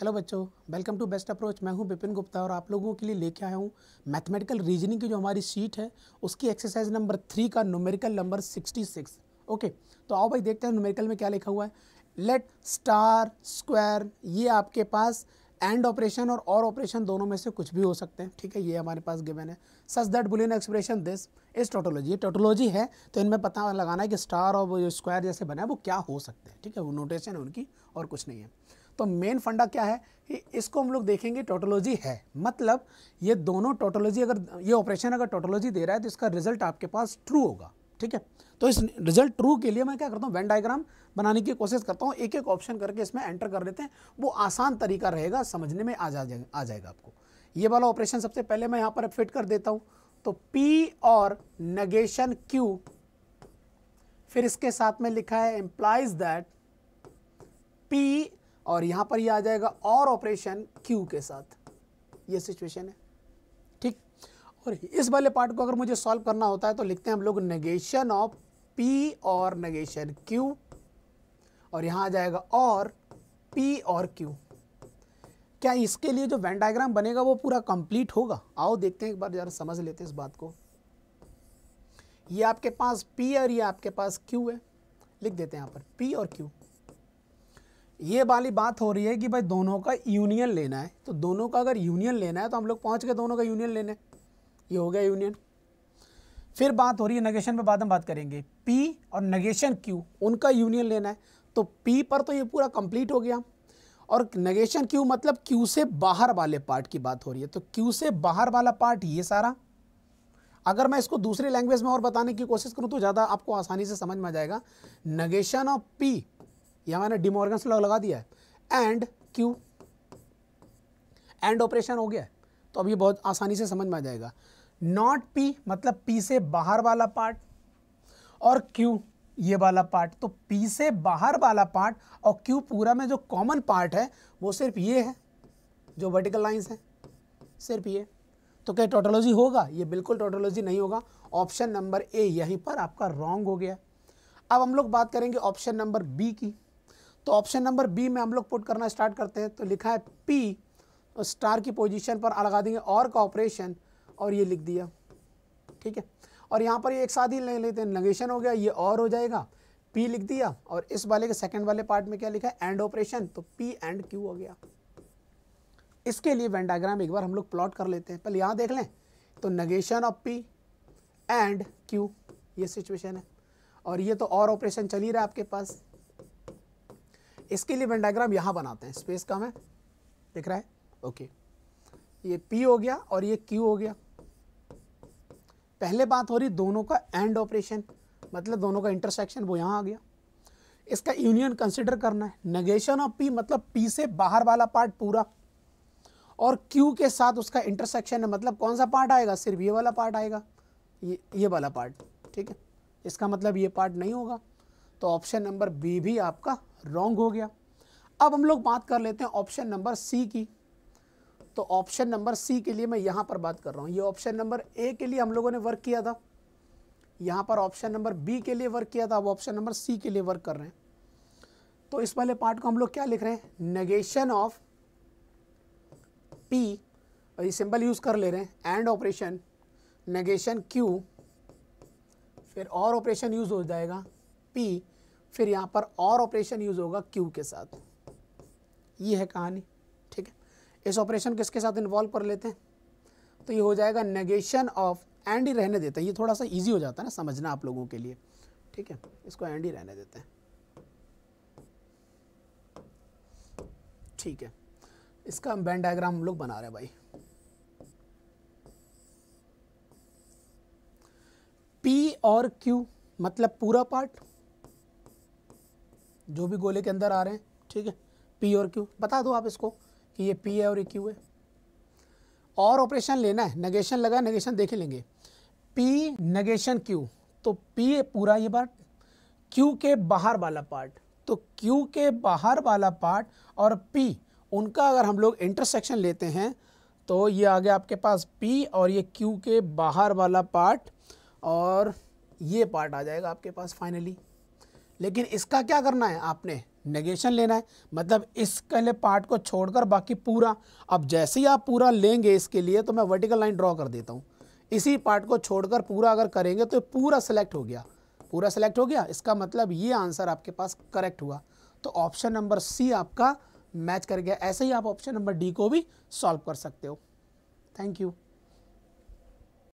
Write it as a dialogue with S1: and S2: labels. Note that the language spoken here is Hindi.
S1: हेलो बच्चों वेलकम टू बेस्ट अप्रोच मैं हूं विपिन गुप्ता और आप लोगों के लिए लेके आया हूं मैथमेटिकल रीजनिंग की जो हमारी सीट है उसकी एक्सरसाइज नंबर थ्री का numerical number sixty six okay तो आओ भाई देखते हैं न्यूमेरिकल में क्या लिखा हुआ है लेट स्टार स्क्वायर ये आपके पास एंड ऑपरेशन और और ऑपरेशन दोनों में से कुछ भी हो सकते हैं ठीक है ये हमारे पास गिवन है such that boolean expression this is tautology ये टोटोलॉजी है तो इनमें पता लगाना है कि स्टार और स्क्वायर जैसे बना है वो क्या हो सकते हैं ठीक है वो नोटेशन है उनकी और कुछ नहीं है तो मेन फंडा क्या है कि इसको हम लोग देखेंगे टोटोलॉजी है मतलब ये दोनों टोटोलॉजी अगर ये ऑपरेशन अगर टोटोलॉजी दे रहा है तो इसका रिजल्ट आपके पास ट्रू होगा ठीक है तो इस रिजल्ट ट्रू के लिए मैं क्या करता हूँ वेन डायग्राम बनाने की कोशिश करता हूँ एक एक ऑप्शन करके इसमें एंटर कर देते हैं वो आसान तरीका रहेगा समझने में आ जा आ जाएगा आपको ये वाला ऑपरेशन सबसे पहले मैं यहाँ पर फिट कर देता हूँ तो P और नगेशन Q फिर इसके साथ में लिखा है एम्प्लाइज दैट P और यहाँ पर ये यह आ जाएगा और ऑपरेशन क्यू के साथ ये सिचुएशन है ठीक और इस वाले पार्ट को अगर मुझे सॉल्व करना होता है तो लिखते हैं हम लोग नेगेशन ऑफ पी और नेगेशन क्यू और यहाँ आ जाएगा और पी और क्यू क्या इसके लिए जो वेन डायग्राम बनेगा वो पूरा कंप्लीट होगा आओ देखते हैं एक बार ज़रा समझ लेते हैं इस बात को ये आपके पास पी और ये आपके पास क्यू है लिख देते हैं यहाँ पर पी और क्यू ये वाली बात हो रही है कि भाई दोनों का यूनियन लेना है तो दोनों का अगर यूनियन लेना है तो हम लोग पहुँच गए दोनों का यूनियन लेना है ये हो गया यूनियन फिर बात हो रही है नगेशन पे बाद में बात करेंगे पी और नगेशन क्यू उनका यूनियन लेना है तो पी पर तो ये पूरा कंप्लीट हो गया और नगेशन क्यू मतलब क्यू से बाहर वाले पार्ट की बात हो रही है तो क्यू से बाहर वाला पार्ट ये सारा अगर मैं इसको दूसरी लैंग्वेज में और बताने की कोशिश करूँ तो ज़्यादा आपको आसानी से समझ में आ जाएगा नगेशन ऑफ पी यह मैंने डिमोर्गन लॉ लगा दिया है एंड क्यू एंड ऑपरेशन हो गया तो अब ये बहुत आसानी से समझ में आ जाएगा नॉट पी मतलब पी से बाहर वाला पार्ट और क्यू ये वाला पार्ट तो पी से बाहर वाला पार्ट और क्यू पूरा में जो कॉमन पार्ट है वो सिर्फ ये है जो वर्टिकल लाइंस है सिर्फ ये तो क्या टोटोलॉजी होगा ये बिल्कुल टोटोलॉजी नहीं होगा ऑप्शन नंबर ए यहीं पर आपका रॉन्ग हो गया अब हम लोग बात करेंगे ऑप्शन नंबर बी की तो ऑप्शन नंबर बी में हम लोग पुट करना स्टार्ट करते हैं तो लिखा है पी तो स्टार की पोजीशन पर लगा देंगे और का ऑपरेशन और ये लिख दिया ठीक है और यहाँ पर ये एक साथ ही ले लेते हैं नगेशन हो गया ये और हो जाएगा पी लिख दिया और इस वाले के सेकेंड वाले पार्ट में क्या लिखा है एंड ऑपरेशन तो पी एंड क्यू हो गया इसके लिए वेन डायग्राम एक बार हम लोग प्लॉट कर लेते हैं पहले यहाँ देख लें तो negation of p and q ये सिचुएशन है और ये तो और ऑपरेशन चल ही रहा है आपके पास इसके लिए वेन डायग्राम यहाँ बनाते हैं स्पेस कम है दिख रहा है ओके ये पी हो गया और ये क्यू हो गया पहले बात हो रही दोनों का एंड ऑपरेशन मतलब दोनों का इंटरसेक्शन वो यहाँ आ गया इसका यूनियन कंसिडर करना है नगेशन ऑफ पी मतलब पी से बाहर वाला पार्ट पूरा और क्यू के साथ उसका इंटरसेक्शन है मतलब कौन सा पार्ट आएगा सिर्फ ये वाला पार्ट आएगा ये ये वाला पार्ट ठीक है इसका मतलब ये पार्ट नहीं होगा तो ऑप्शन नंबर बी भी आपका रॉन्ग हो गया अब हम लोग बात कर लेते हैं ऑप्शन नंबर सी की तो ऑप्शन नंबर सी के लिए मैं यहां पर बात कर रहा हूँ ये ऑप्शन नंबर ए के लिए हम लोगों ने वर्क किया था यहां पर ऑप्शन नंबर बी के लिए वर्क किया था अब ऑप्शन नंबर सी के लिए वर्क कर रहे हैं तो इस वाले पार्ट को हम लोग क्या लिख रहे हैं नेगेशन ऑफ पी ये सिंबल यूज़ कर ले रहे हैं एंड ऑपरेशन नेगेशन क्यू फिर और ऑपरेशन यूज़ हो जाएगा पी फिर यहाँ पर और ऑपरेशन यूज़ होगा क्यू के साथ ये है कहानी ठीक है इस ऑपरेशन किसके साथ इन्वॉल्व कर लेते हैं तो ये हो जाएगा नेगेशन ऑफ एंड ही रहने देते हैं ये थोड़ा सा इजी हो जाता है ना समझना आप लोगों के लिए ठीक है इसको एंड ही रहने देते हैं ठीक है इसका हम बैंड डायग्राम हम लोग बना रहे हैं भाई पी और क्यू मतलब पूरा पार्ट जो भी गोले के अंदर आ रहे हैं ठीक है पी और क्यू बता दो आप इसको कि ये पी है और ये क्यू है और ऑपरेशन लेना है नगेशन लगा नगेशन देख लेंगे पी नगेशन क्यू तो पी पूरा ये पार्ट क्यू के बाहर वाला पार्ट तो क्यू के बाहर वाला पार्ट और पी उनका अगर हम लोग इंटरसेक्शन लेते हैं तो ये आ गया आपके पास पी और ये क्यू के बाहर वाला पार्ट और ये पार्ट आ जाएगा आपके पास फाइनली लेकिन इसका क्या करना है आपने नेगेशन लेना है मतलब इस पहले पार्ट को छोड़कर बाकी पूरा अब जैसे ही आप पूरा लेंगे इसके लिए तो मैं वर्टिकल लाइन ड्रॉ कर देता हूँ इसी पार्ट को छोड़कर पूरा अगर करेंगे तो पूरा सेलेक्ट हो गया पूरा सेलेक्ट हो गया इसका मतलब ये आंसर आपके पास करेक्ट हुआ तो ऑप्शन नंबर सी आपका मैच कर गया ऐसे ही आप ऑप्शन नंबर डी को भी सॉल्व कर सकते हो थैंक यू